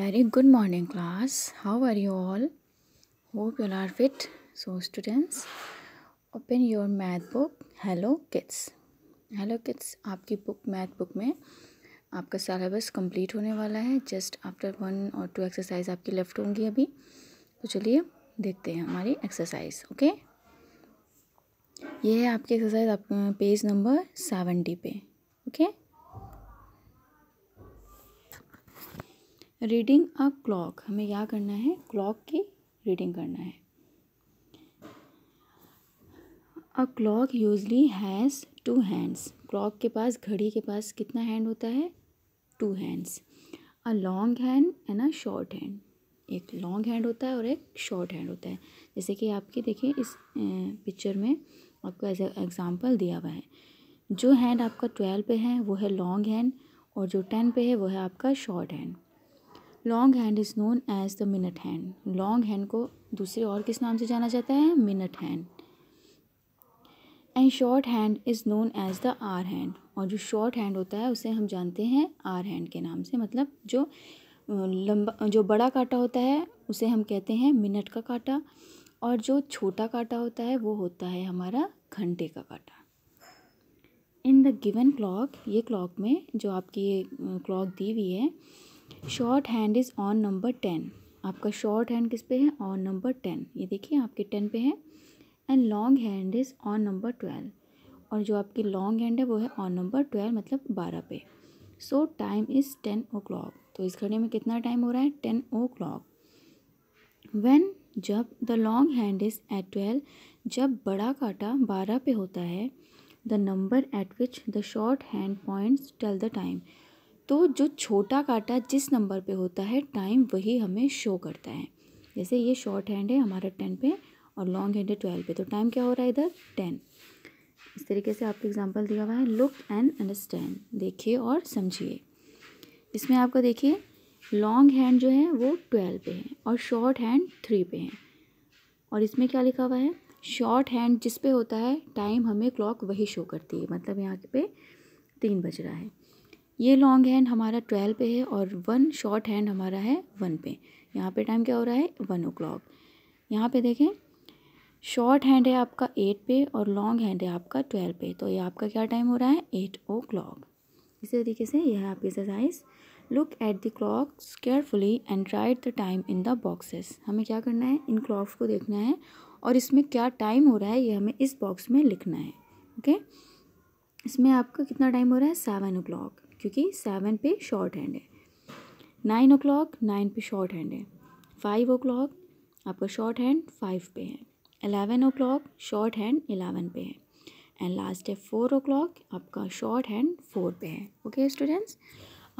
Very good morning class. How are you all? Hope you all are fit. So students, open your math book. Hello kids. Hello kids. आपकी book math book में आपका syllabus complete होने वाला है Just after one और two exercise आपकी left होंगी अभी तो चलिए देखते हैं हमारी exercise. Okay okay? ये है आपकी exercise आप पेज नंबर सेवेंटी पे okay okay? Reading a clock हमें क्या करना है क्लॉक की रीडिंग करना है a clock usually has two hands clock के पास घड़ी के पास कितना हैंड होता है two hands a long hand and a short hand एक लॉन्ग हैंड होता है और एक शॉर्ट हैंड होता है जैसे कि आपके देखिए इस पिक्चर में आपको एज एग्ज़ाम्पल दिया हुआ है जो हैंड आपका ट्वेल्व पे है वो है लॉन्ग हैंड और जो टेन पे है वो है आपका short hand long hand is known as the minute hand long hand को दूसरे और किस नाम से जाना जाता है minute hand and short hand is known as the hour hand और जो शॉर्ट हैंड होता है उसे हम जानते हैं आर हैंड के नाम से मतलब जो लंबा जो बड़ा काटा होता है उसे हम कहते हैं मिनट का काटा और जो छोटा काटा होता है वो होता है हमारा घंटे का काटा इन द गिवन क्लॉक ये क्लॉक में जो आपकी ये क्लॉक दी हुई है short hand is on number ten आपका शॉर्ट हैंड किस पे है ऑन नंबर टेन ये देखिए आपके टेन पे है and long hand is on number twelve और जो आपकी लॉन्ग हैंड है वो है ऑन नंबर ट्वेल्व मतलब बारह पे so time is ten o'clock तो इस घड़ी में कितना टाइम हो रहा है टेन ओ क्लॉक वेन जब the long hand is at twelve जब बड़ा काटा बारह पे होता है the number at which the short hand points tell the time तो जो छोटा काटा जिस नंबर पे होता है टाइम वही हमें शो करता है जैसे ये शॉर्ट हैंड है हमारा टेन पे और लॉन्ग हैंड है ट्वेल्व पे तो टाइम क्या हो रहा है इधर टेन इस तरीके से आपको एग्जाम्पल दिया हुआ है लुक एंड अंडरस्टैंड देखिए और समझिए इसमें आपको देखिए लॉन्ग हैंड जो है वो ट्वेल्व पे है और शॉर्ट हैंड थ्री पे है और इसमें क्या लिखा हुआ है शॉर्ट हैंड जिस पे होता है टाइम हमें क्लॉक वही शो करती है मतलब यहाँ पे तीन बज रहा है ये लॉन्ग हैंड हमारा ट्वेल्व पे है और वन शॉर्ट हैंड हमारा है वन पे यहाँ पे टाइम क्या हो रहा है वन ओ क्लॉक यहाँ पे देखें शॉर्ट हैंड है आपका एट पे और लॉन्ग हैंड है आपका ट्वेल्व पे तो ये आपका क्या टाइम हो रहा है एट ओ क्लॉक इसी तरीके से यह है आपकी exercise look at the clocks carefully and write the time in the boxes हमें क्या करना है इन क्लॉक्स को देखना है और इसमें क्या टाइम हो रहा है ये हमें इस बॉक्स में लिखना है ओके okay? इसमें आपका कितना टाइम हो रहा है सेवन ओ क्लॉक क्योंकि सेवन पे शॉर्ट हैंड है नाइन ओ क्लॉक नाइन पे शॉर्ट हैंड है फाइव ओ क्लॉक आपका शॉर्ट हैंड फाइव पे है eleven o'clock short hand eleven पे है एंड लास्ट है फोर ओ क्लॉक आपका शॉर्ट हैंड फोर पे है ओके okay, स्टूडेंट्स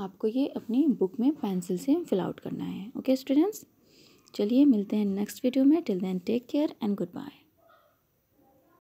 आपको ये अपनी बुक में पेंसिल से फिल आउट करना है ओके okay, स्टूडेंट्स चलिए मिलते हैं नेक्स्ट वीडियो में till then take care and good bye